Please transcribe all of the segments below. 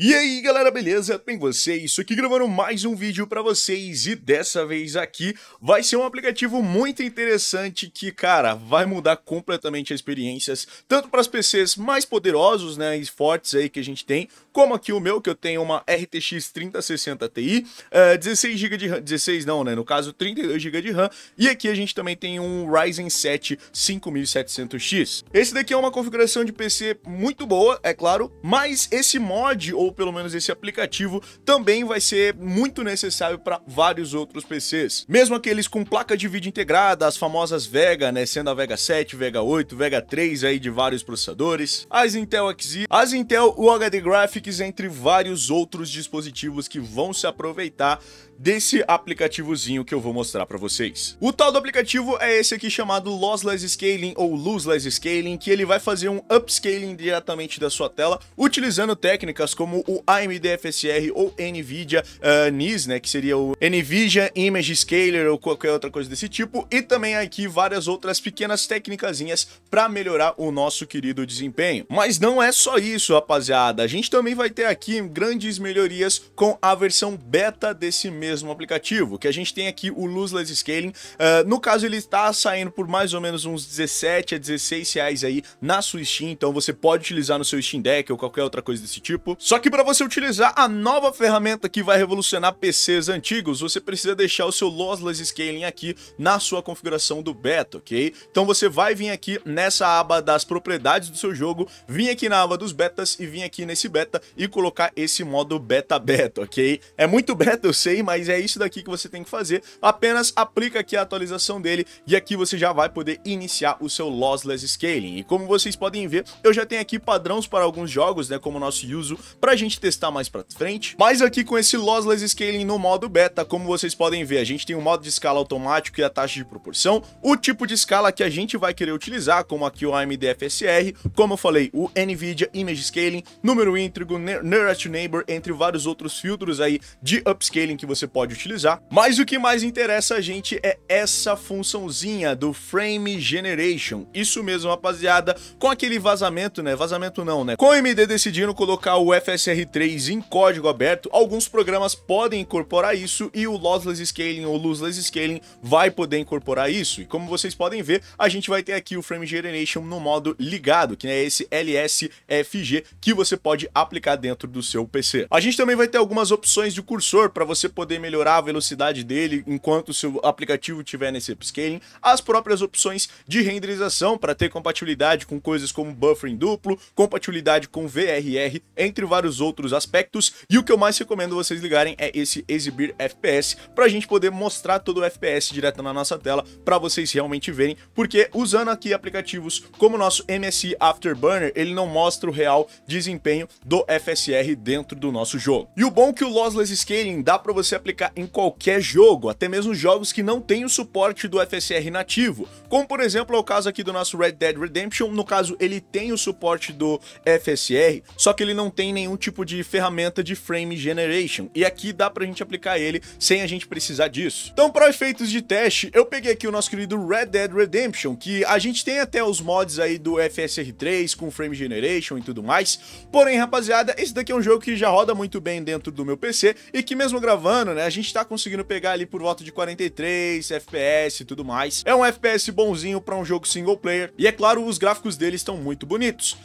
E aí galera, beleza? Bem vocês? Isso aqui gravando mais um vídeo para vocês e dessa vez aqui vai ser um aplicativo muito interessante que, cara, vai mudar completamente as experiências, tanto para os PCs mais poderosos, né, e fortes aí que a gente tem, como aqui o meu, que eu tenho uma RTX 3060 Ti, 16 eh, GB de RAM, 16 não, né, no caso 32 GB de RAM, e aqui a gente também tem um Ryzen 7 5700X. Esse daqui é uma configuração de PC muito boa, é claro, mas esse mod ou ou pelo menos esse aplicativo, também vai ser muito necessário para vários outros PCs. Mesmo aqueles com placa de vídeo integrada, as famosas Vega, né, sendo a Vega 7, Vega 8, Vega 3 aí de vários processadores, as Intel Xe, as Intel UHD Graphics, entre vários outros dispositivos que vão se aproveitar desse aplicativozinho que eu vou mostrar para vocês. O tal do aplicativo é esse aqui chamado Lossless Scaling ou Lossless Scaling, que ele vai fazer um upscaling diretamente da sua tela, utilizando técnicas como o AMD FSR ou NVIDIA uh, eh, NIS, né, que seria o NVIDIA Image Scaler ou qualquer outra coisa desse tipo, e também aqui várias outras pequenas técnicas para melhorar o nosso querido desempenho. Mas não é só isso, rapaziada. A gente também vai ter aqui grandes melhorias com a versão beta desse mesmo mesmo aplicativo, que a gente tem aqui o Lossless Scaling. Uh, no caso, ele está saindo por mais ou menos uns 17 a 16 reais aí na sua Steam, então você pode utilizar no seu Steam Deck ou qualquer outra coisa desse tipo. Só que para você utilizar a nova ferramenta que vai revolucionar PCs antigos, você precisa deixar o seu Lossless Scaling aqui na sua configuração do beta, ok? Então você vai vir aqui nessa aba das propriedades do seu jogo, vir aqui na aba dos betas e vir aqui nesse beta e colocar esse modo beta beta, ok? É muito beta, eu sei, mas mas é isso daqui que você tem que fazer. Apenas aplica aqui a atualização dele e aqui você já vai poder iniciar o seu Lossless Scaling. E como vocês podem ver, eu já tenho aqui padrões para alguns jogos, né, como o nosso Yuzu, a gente testar mais para frente. Mas aqui com esse Lossless Scaling no modo beta, como vocês podem ver, a gente tem o um modo de escala automático e a taxa de proporção, o tipo de escala que a gente vai querer utilizar, como aqui o AMD FSR, como eu falei, o NVIDIA Image Scaling, número íntrigo, Nearest Neighbor, entre vários outros filtros aí de upscaling que você pode utilizar. Mas o que mais interessa a gente é essa funçãozinha do Frame Generation. Isso mesmo, rapaziada, com aquele vazamento, né? Vazamento não, né? Com o MD decidindo colocar o FSR3 em código aberto, alguns programas podem incorporar isso e o Lossless Scaling ou Lossless Scaling vai poder incorporar isso. E como vocês podem ver, a gente vai ter aqui o Frame Generation no modo ligado, que é esse LSFG que você pode aplicar dentro do seu PC. A gente também vai ter algumas opções de cursor para você poder poder melhorar a velocidade dele enquanto o seu aplicativo tiver nesse upscaling, as próprias opções de renderização para ter compatibilidade com coisas como buffering duplo, compatibilidade com VRR, entre vários outros aspectos. E o que eu mais recomendo vocês ligarem é esse exibir FPS para a gente poder mostrar todo o FPS direto na nossa tela para vocês realmente verem, porque usando aqui aplicativos como o nosso MSI Afterburner, ele não mostra o real desempenho do FSR dentro do nosso jogo. E o bom é que o Lossless Scaling dá para você aplicar aplicar em qualquer jogo, até mesmo jogos que não têm o suporte do FSR nativo, como por exemplo é o caso aqui do nosso Red Dead Redemption, no caso ele tem o suporte do FSR, só que ele não tem nenhum tipo de ferramenta de frame generation, e aqui dá pra gente aplicar ele sem a gente precisar disso. Então para efeitos de teste, eu peguei aqui o nosso querido Red Dead Redemption, que a gente tem até os mods aí do FSR3 com frame generation e tudo mais, porém rapaziada, esse daqui é um jogo que já roda muito bem dentro do meu PC, e que mesmo gravando, né, né? A gente tá conseguindo pegar ali por volta de 43 FPS e tudo mais. É um FPS bonzinho para um jogo single player. E é claro, os gráficos dele estão muito bonitos.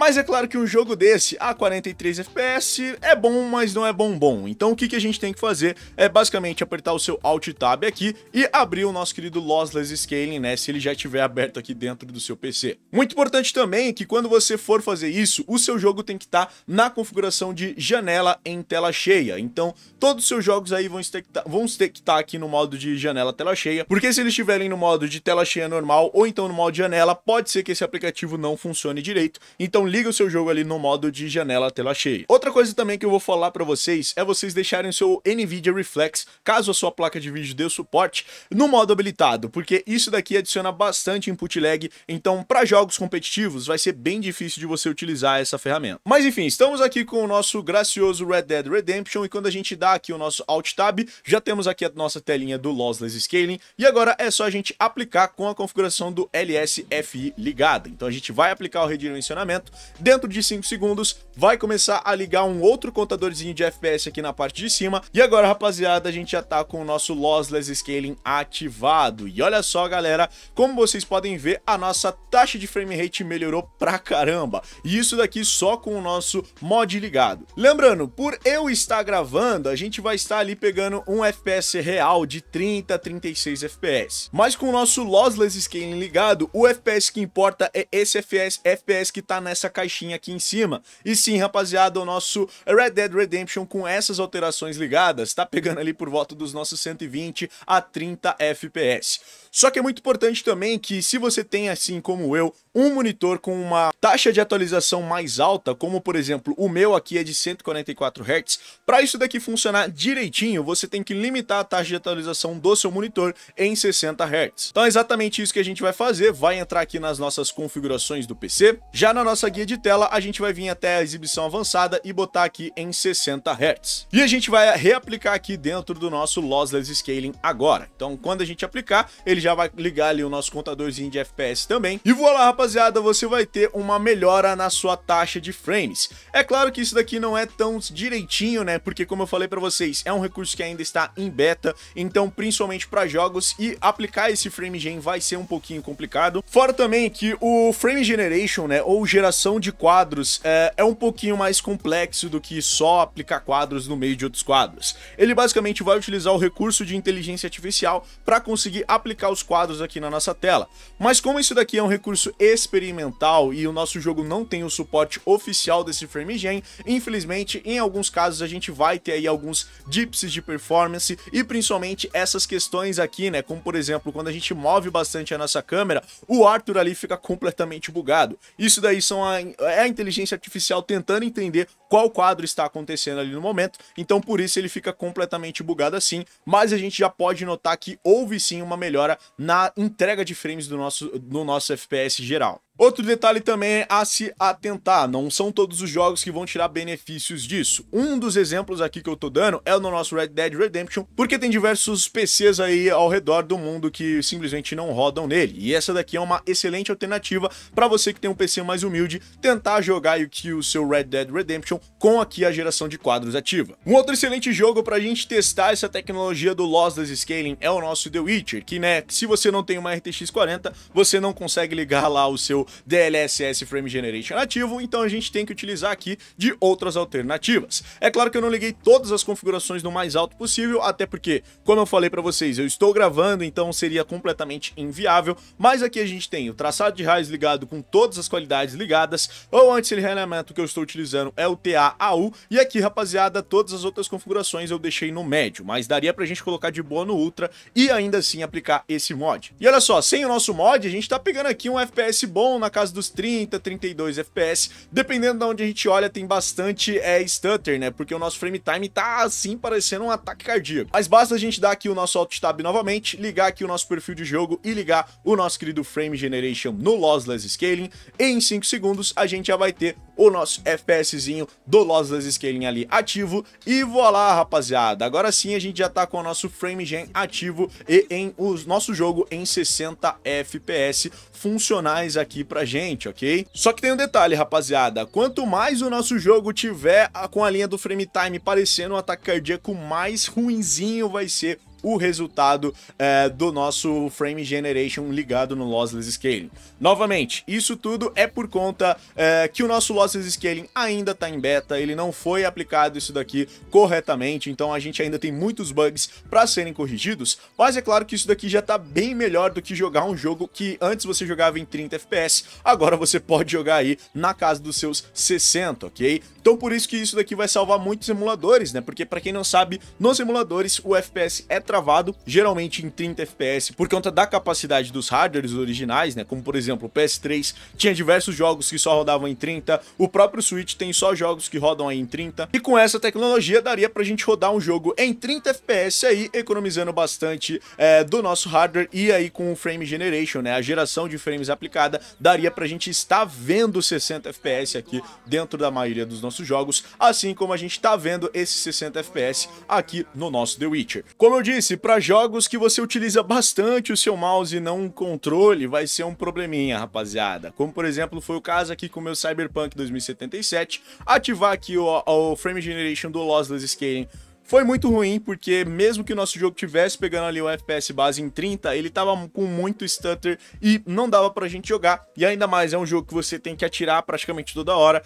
Mas é claro que um jogo desse a 43 FPS é bom, mas não é bom bom. Então o que, que a gente tem que fazer é basicamente apertar o seu Alt Tab aqui e abrir o nosso querido Lossless Scaling, né? Se ele já estiver aberto aqui dentro do seu PC. Muito importante também é que quando você for fazer isso, o seu jogo tem que estar tá na configuração de janela em tela cheia. Então todos os seus jogos aí vão ter que estar tá aqui no modo de janela tela cheia, porque se eles estiverem no modo de tela cheia normal ou então no modo de janela, pode ser que esse aplicativo não funcione direito. Então liga o seu jogo ali no modo de janela tela cheia. Outra coisa também que eu vou falar para vocês é vocês deixarem o seu NVIDIA Reflex, caso a sua placa de vídeo dê suporte, no modo habilitado, porque isso daqui adiciona bastante input lag, então para jogos competitivos vai ser bem difícil de você utilizar essa ferramenta. Mas enfim, estamos aqui com o nosso gracioso Red Dead Redemption e quando a gente dá aqui o nosso Alt Tab, já temos aqui a nossa telinha do Lossless Scaling e agora é só a gente aplicar com a configuração do LSFI ligada. Então a gente vai aplicar o redirecionamento Dentro de 5 segundos, vai começar a ligar um outro contadorzinho de FPS aqui na parte de cima. E agora, rapaziada, a gente já tá com o nosso Lossless Scaling ativado. E olha só, galera, como vocês podem ver, a nossa taxa de frame rate melhorou pra caramba. E isso daqui só com o nosso mod ligado. Lembrando, por eu estar gravando, a gente vai estar ali pegando um FPS real de 30 36 FPS. Mas com o nosso Lossless Scaling ligado, o FPS que importa é esse FPS, FPS que tá nessa essa caixinha aqui em cima. E sim, rapaziada, o nosso Red Dead Redemption com essas alterações ligadas tá pegando ali por volta dos nossos 120 a 30 FPS. Só que é muito importante também que se você tem, assim como eu, um monitor com uma taxa de atualização mais alta, como por exemplo o meu aqui é de 144 Hz, para isso daqui funcionar direitinho, você tem que limitar a taxa de atualização do seu monitor em 60 Hz. Então é exatamente isso que a gente vai fazer, vai entrar aqui nas nossas configurações do PC. Já na nossa guia de tela, a gente vai vir até a exibição avançada e botar aqui em 60 Hz. E a gente vai reaplicar aqui dentro do nosso Lossless Scaling agora. Então quando a gente aplicar, ele já vai ligar ali o nosso contadorzinho de FPS também. E voilá rapaz! rapaziada, você vai ter uma melhora na sua taxa de frames. É claro que isso daqui não é tão direitinho, né? Porque como eu falei para vocês, é um recurso que ainda está em beta, então principalmente para jogos e aplicar esse frame gen vai ser um pouquinho complicado. Fora também que o frame generation, né, ou geração de quadros é, é um pouquinho mais complexo do que só aplicar quadros no meio de outros quadros. Ele basicamente vai utilizar o recurso de inteligência artificial para conseguir aplicar os quadros aqui na nossa tela. Mas como isso daqui é um recurso experimental e o nosso jogo não tem o suporte oficial desse gen infelizmente, em alguns casos a gente vai ter aí alguns dips de performance e principalmente essas questões aqui, né? Como por exemplo, quando a gente move bastante a nossa câmera, o Arthur ali fica completamente bugado. Isso daí são a, é a inteligência artificial tentando entender qual quadro está acontecendo ali no momento, então por isso ele fica completamente bugado assim, mas a gente já pode notar que houve sim uma melhora na entrega de frames do nosso, do nosso FPS geral geral. Outro detalhe também é a se atentar, não são todos os jogos que vão tirar benefícios disso. Um dos exemplos aqui que eu tô dando é o no nosso Red Dead Redemption, porque tem diversos PCs aí ao redor do mundo que simplesmente não rodam nele. E essa daqui é uma excelente alternativa para você que tem um PC mais humilde tentar jogar o seu Red Dead Redemption com aqui a geração de quadros ativa. Um outro excelente jogo para a gente testar essa tecnologia do lossless scaling é o nosso The Witcher, que né, se você não tem uma RTX 40, você não consegue ligar lá o seu DLSS Frame Generation ativo, então a gente tem que utilizar aqui de outras alternativas. É claro que eu não liguei todas as configurações no mais alto possível, até porque, como eu falei para vocês, eu estou gravando, então seria completamente inviável, mas aqui a gente tem o traçado de raios ligado com todas as qualidades ligadas, ou antes ele realinhamento que eu estou utilizando é o TAAU, e aqui, rapaziada, todas as outras configurações eu deixei no médio, mas daria pra gente colocar de boa no Ultra e ainda assim aplicar esse mod. E olha só, sem o nosso mod, a gente tá pegando aqui um FPS bom, bom, na casa dos 30, 32 FPS. Dependendo de onde a gente olha, tem bastante é, stutter, né? Porque o nosso frame time tá assim parecendo um ataque cardíaco. Mas basta a gente dar aqui o nosso alt tab novamente, ligar aqui o nosso perfil de jogo e ligar o nosso querido frame generation no lossless scaling. E em 5 segundos a gente já vai ter o nosso FPSzinho doloso das scaling ali ativo. E voilá, rapaziada. Agora sim a gente já tá com o nosso frame gen ativo e em o nosso jogo em 60 FPS funcionais aqui pra gente, ok? Só que tem um detalhe, rapaziada. Quanto mais o nosso jogo tiver com a linha do frame time parecendo um ataque cardíaco, mais ruinzinho vai ser o resultado é, do nosso frame generation ligado no lossless scaling. Novamente, isso tudo é por conta é, que o nosso lossless scaling ainda está em beta, ele não foi aplicado isso daqui corretamente, então a gente ainda tem muitos bugs para serem corrigidos, mas é claro que isso daqui já está bem melhor do que jogar um jogo que antes você jogava em 30 FPS, agora você pode jogar aí na casa dos seus 60, ok? Então por isso que isso daqui vai salvar muitos emuladores, né? Porque para quem não sabe, nos emuladores o FPS é travado, geralmente em 30 FPS, por conta da capacidade dos hardwares originais, né? Como por exemplo o PS3 tinha diversos jogos que só rodavam em 30, o próprio Switch tem só jogos que rodam aí em 30. E com essa tecnologia daria pra gente rodar um jogo em 30 FPS aí, economizando bastante é, do nosso hardware e aí com o frame generation, né? A geração de frames aplicada daria pra gente estar vendo 60 FPS aqui dentro da maioria dos nossos jogos, assim como a gente tá vendo esses 60 FPS aqui no nosso The Witcher. Como eu disse, disse, para jogos que você utiliza bastante o seu mouse e não um controle, vai ser um probleminha, rapaziada. Como, por exemplo, foi o caso aqui com o meu Cyberpunk 2077. Ativar aqui o, o Frame Generation do Lossless Scaling foi muito ruim, porque mesmo que o nosso jogo tivesse pegando ali o FPS base em 30, ele tava com muito stutter e não dava pra gente jogar. E ainda mais, é um jogo que você tem que atirar praticamente toda hora.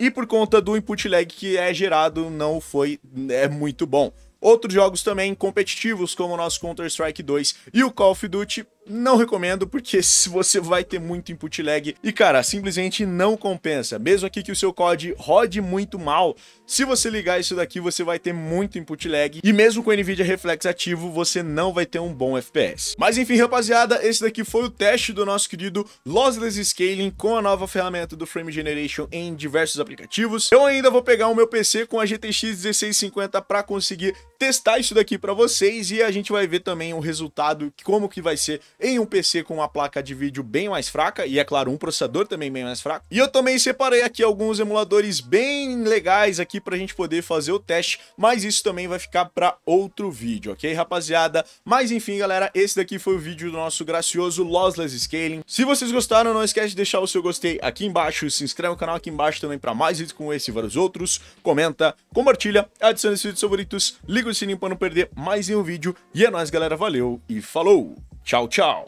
E por conta do input lag que é gerado, não foi é muito bom. Outros jogos também competitivos, como o nosso Counter-Strike 2 e o Call of Duty, não recomendo, porque você vai ter muito input lag e, cara, simplesmente não compensa. Mesmo aqui que o seu COD rode muito mal, se você ligar isso daqui, você vai ter muito input lag e mesmo com o NVIDIA Reflex ativo, você não vai ter um bom FPS. Mas enfim, rapaziada, esse daqui foi o teste do nosso querido Lossless Scaling com a nova ferramenta do Frame Generation em diversos aplicativos. Eu ainda vou pegar o meu PC com a GTX 1650 para conseguir testar isso daqui para vocês e a gente vai ver também o resultado, como que vai ser em um PC com uma placa de vídeo bem mais fraca e, é claro, um processador também bem mais fraco. E eu também separei aqui alguns emuladores bem legais aqui pra gente poder fazer o teste, mas isso também vai ficar para outro vídeo, ok, rapaziada? Mas enfim, galera, esse daqui foi o vídeo do nosso gracioso Lossless Scaling. Se vocês gostaram, não esquece de deixar o seu gostei aqui embaixo, se inscreve no canal aqui embaixo também para mais vídeos como esse e vários outros, comenta, compartilha, adiciona esses vídeos favoritos, liga clica no sininho para não perder mais um vídeo. E é nóis, galera. Valeu e falou! Tchau, tchau!